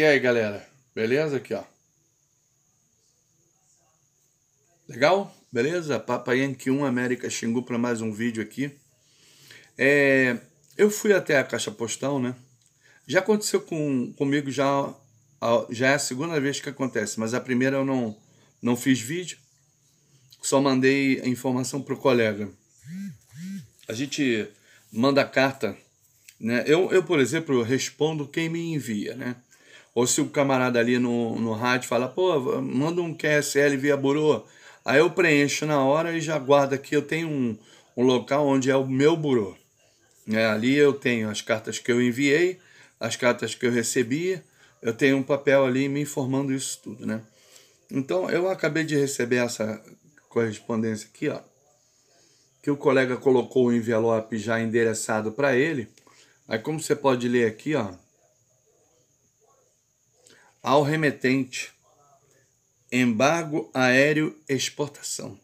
E aí, galera? Beleza? Aqui, ó. Legal? Beleza? Papa Yankee 1 América Xingu para mais um vídeo aqui. É, eu fui até a caixa postal, né? Já aconteceu com, comigo, já, já é a segunda vez que acontece, mas a primeira eu não, não fiz vídeo, só mandei a informação para o colega. A gente manda carta, né? Eu, eu, por exemplo, respondo quem me envia, né? Ou se o camarada ali no, no rádio fala, pô, manda um QSL via burô. Aí eu preencho na hora e já guardo aqui. Eu tenho um, um local onde é o meu burô. É, ali eu tenho as cartas que eu enviei, as cartas que eu recebi. Eu tenho um papel ali me informando isso tudo, né? Então eu acabei de receber essa correspondência aqui, ó. Que o colega colocou o envelope já endereçado para ele. Aí como você pode ler aqui, ó ao remetente, embargo aéreo exportação.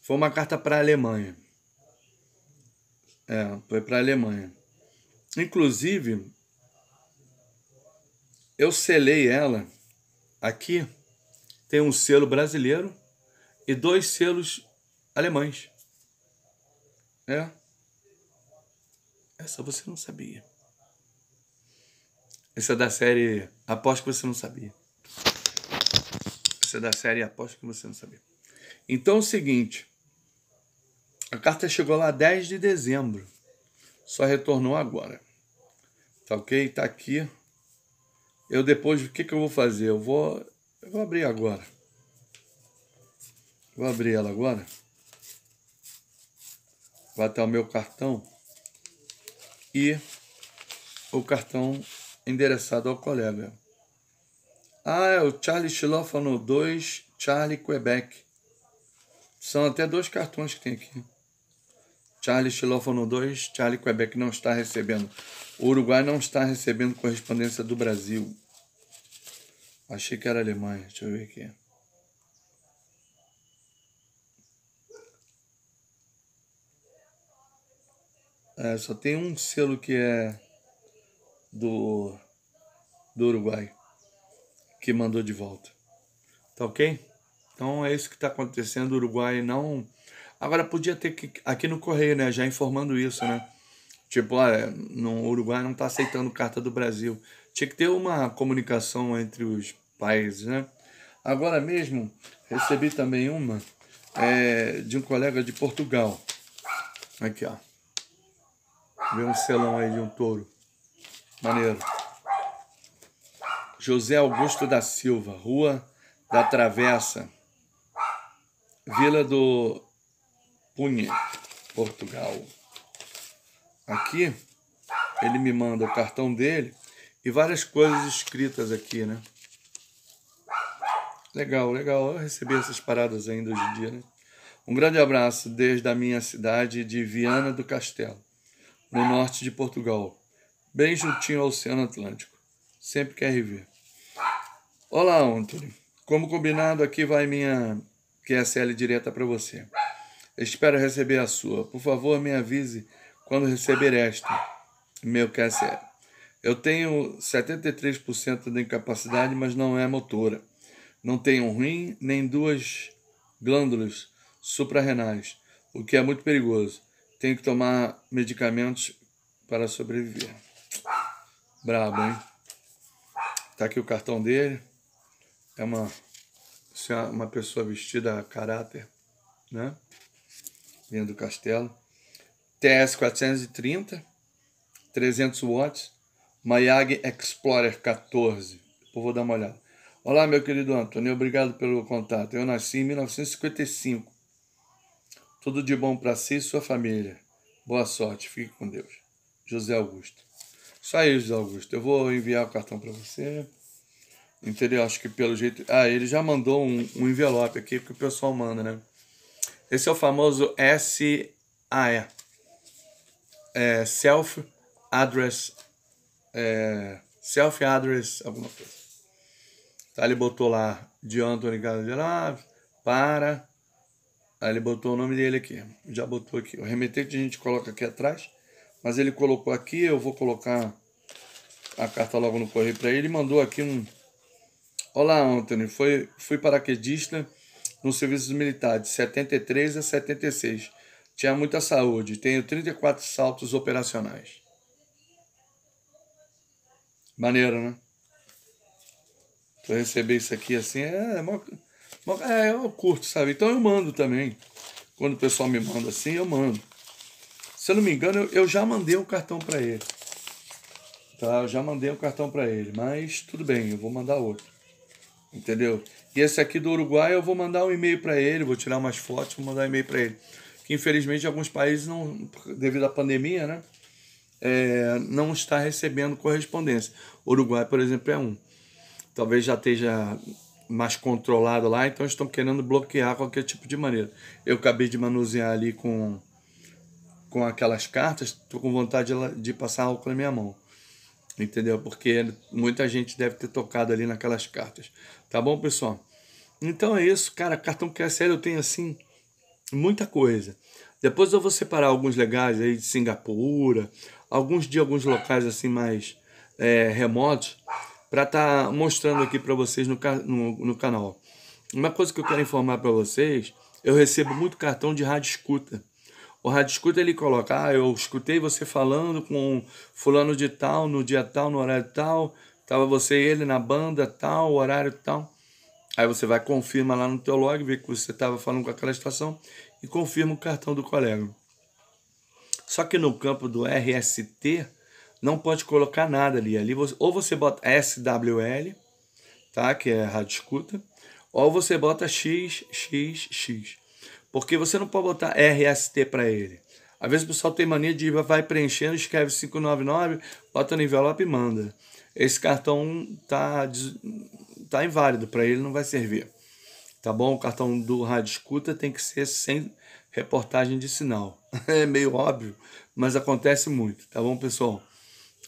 Foi uma carta para a Alemanha. É, foi para a Alemanha. Inclusive, eu selei ela aqui. Tem um selo brasileiro e dois selos alemães. É. Essa você não sabia. Essa é da série Aposto que você não sabia. Essa é da série Aposto que você não sabia. Então é o seguinte. A carta chegou lá 10 de dezembro. Só retornou agora. Tá ok? Tá aqui. Eu depois, o que, que eu vou fazer? Eu vou, eu vou abrir agora. Vou abrir ela agora. Vai até o meu cartão e o cartão endereçado ao colega. Ah, é o Charlie Xilófano 2, Charlie Quebec. São até dois cartões que tem aqui. Charlie Xilófano 2, Charlie Quebec não está recebendo. O Uruguai não está recebendo correspondência do Brasil. Achei que era Alemanha, deixa eu ver aqui. É, só tem um selo que é do, do Uruguai, que mandou de volta. Tá ok? Então é isso que está acontecendo. O Uruguai não. Agora podia ter que. Aqui no Correio, né? Já informando isso, né? Tipo, olha, no Uruguai não está aceitando carta do Brasil. Tinha que ter uma comunicação entre os países, né? Agora mesmo, recebi também uma é, de um colega de Portugal. Aqui, ó. Vê um selão aí de um touro. Maneiro. José Augusto da Silva, Rua da Travessa, Vila do Punha, Portugal. Aqui ele me manda o cartão dele e várias coisas escritas aqui, né? Legal, legal. Eu recebi essas paradas ainda hoje em dia, né? Um grande abraço desde a minha cidade de Viana do Castelo, no norte de Portugal bem juntinho ao Oceano Atlântico. Sempre quer rever. Olá, Anthony. Como combinado, aqui vai minha QSL direta para você. Espero receber a sua. Por favor, me avise quando receber esta, meu QSL. Eu tenho 73% de incapacidade, mas não é motora. Não tenho ruim rim nem duas glândulas suprarrenais, o que é muito perigoso. Tenho que tomar medicamentos para sobreviver. Brabo, hein? Tá aqui o cartão dele. É uma, uma pessoa vestida a caráter, né? Vindo do castelo. TS 430, 300 watts. Mayag Explorer 14. vou dar uma olhada. Olá, meu querido Antônio, obrigado pelo contato. Eu nasci em 1955. Tudo de bom para si e sua família. Boa sorte, fique com Deus. José Augusto. Isso aí, José Augusto. Eu vou enviar o cartão para você. Entendeu? Acho que pelo jeito. Ah, ele já mandou um, um envelope aqui que o pessoal manda, né? Esse é o famoso SAE. É, self Address. É, self Address, alguma coisa. Tá, ele botou lá de Anthony Gadelave para. Aí ele botou o nome dele aqui. Já botou aqui. O remetente a gente coloca aqui atrás mas ele colocou aqui, eu vou colocar a carta logo no correio para ele, ele mandou aqui um Olá, Anthony, foi fui paraquedista no serviço militar de 73 a 76. Tinha muita saúde, tenho 34 saltos operacionais. Maneiro, né? Pra receber isso aqui assim, é, é, mó, é, eu curto, sabe? Então eu mando também. Quando o pessoal me manda assim, eu mando. Se eu não me engano, eu, eu já mandei o um cartão para ele. Tá? Eu já mandei o um cartão para ele, mas tudo bem, eu vou mandar outro. Entendeu? E esse aqui do Uruguai, eu vou mandar um e-mail para ele, vou tirar umas fotos, vou mandar um e-mail para ele. Que infelizmente alguns países não, devido à pandemia, né? É, não está recebendo correspondência. Uruguai, por exemplo, é um. Talvez já esteja mais controlado lá, então estão querendo bloquear qualquer tipo de maneira. Eu acabei de manusear ali com com aquelas cartas, estou com vontade de passar álcool na minha mão. Entendeu? Porque muita gente deve ter tocado ali naquelas cartas. Tá bom, pessoal? Então é isso, cara. Cartão que é sério eu tenho assim muita coisa. Depois eu vou separar alguns legais aí de Singapura, alguns de alguns locais assim mais é, remotos, para estar tá mostrando aqui para vocês no, no, no, canal. Uma coisa que eu quero informar para vocês, eu recebo muito cartão de rádio escuta. O rádio escuta ele coloca, ah, eu escutei você falando com fulano de tal, no dia tal, no horário tal, tava você e ele na banda tal, horário tal. Aí você vai, confirma lá no teu log, vê que você tava falando com aquela situação e confirma o cartão do colega. Só que no campo do RST não pode colocar nada ali. ali você, ou você bota SWL, tá? que é rádio escuta, ou você bota XXX. Porque você não pode botar RST para ele. Às vezes o pessoal tem mania de vai preenchendo, escreve 599, bota no envelope e manda. Esse cartão tá, tá inválido, para ele não vai servir. Tá bom? O cartão do rádio escuta tem que ser sem reportagem de sinal. É meio óbvio, mas acontece muito. Tá bom, pessoal?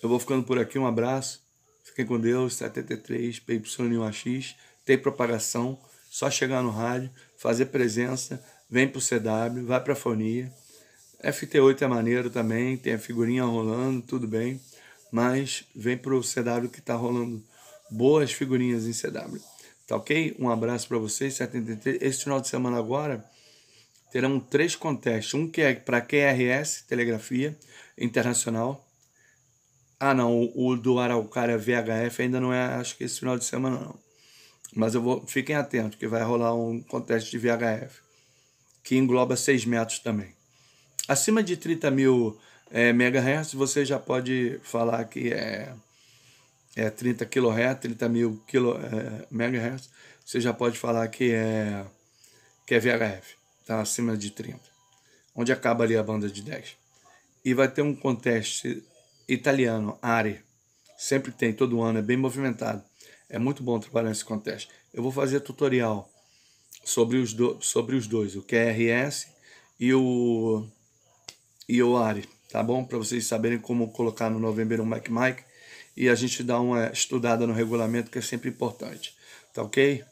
Eu vou ficando por aqui. Um abraço. Fiquem com Deus. 73 PY1AX. Tem propagação. Só chegar no rádio, fazer presença vem para o CW, vai para a Fonia. FT8 é maneiro também, tem a figurinha rolando, tudo bem. Mas vem para o CW que está rolando boas figurinhas em CW. Tá ok? Um abraço para vocês, 73. Esse final de semana agora terão três contestes. Um que é para QRS, Telegrafia Internacional. Ah, não, o do Araucária VHF ainda não é, acho que esse final de semana não. Mas eu vou, fiquem atentos, que vai rolar um conteste de VHF que engloba 6 metros também. Acima de 30 mil é, megahertz, você já pode falar que é, é 30 kHz, 30 mil kilo, é, megahertz, você já pode falar que é, que é VHF, tá? acima de 30, onde acaba ali a banda de 10. E vai ter um conteste italiano, ARE, sempre tem, todo ano, é bem movimentado. É muito bom trabalhar nesse conteste. Eu vou fazer tutorial sobre os, do, sobre os dois, o QRS e o, e o ARI, tá bom? Para vocês saberem como colocar no novembro um Mac Mic e a gente dá uma estudada no regulamento que é sempre importante, tá ok?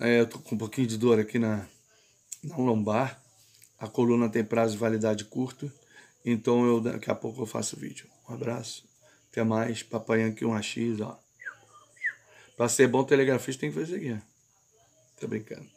É, eu tô com um pouquinho de dor aqui na, na lombar, a coluna tem prazo de validade curto, então eu daqui a pouco eu faço vídeo. Um abraço, até mais, papai aqui um AX, ó. Pra ser bom telegrafista tem que fazer isso aqui, ó. Tô brincando.